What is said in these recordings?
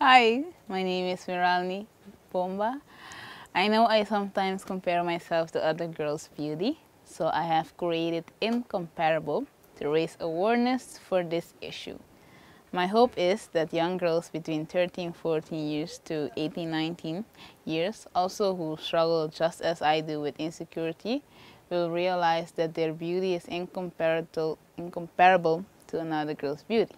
Hi, my name is Miralni Bomba. I know I sometimes compare myself to other girls' beauty, so I have created Incomparable to raise awareness for this issue. My hope is that young girls between 13, 14 years to 18, 19 years, also who struggle just as I do with insecurity, will realize that their beauty is incomparable, incomparable to another girl's beauty.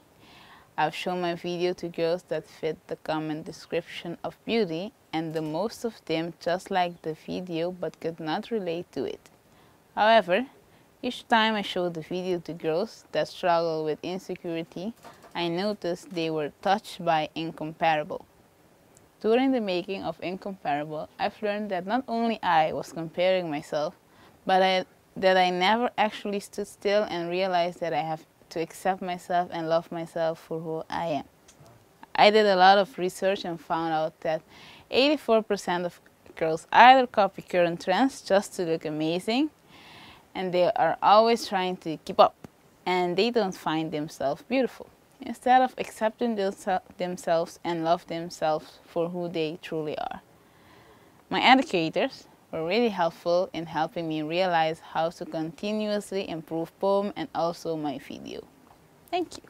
I've shown my video to girls that fit the common description of beauty and the most of them just liked the video but could not relate to it. However, each time I showed the video to girls that struggle with insecurity, I noticed they were touched by Incomparable. During the making of Incomparable, I've learned that not only I was comparing myself, but I, that I never actually stood still and realized that I have to accept myself and love myself for who I am. I did a lot of research and found out that 84% of girls either copy current trends just to look amazing and they are always trying to keep up and they don't find themselves beautiful. Instead of accepting themselves and love themselves for who they truly are. My educators were really helpful in helping me realize how to continuously improve POEM and also my video. Thank you.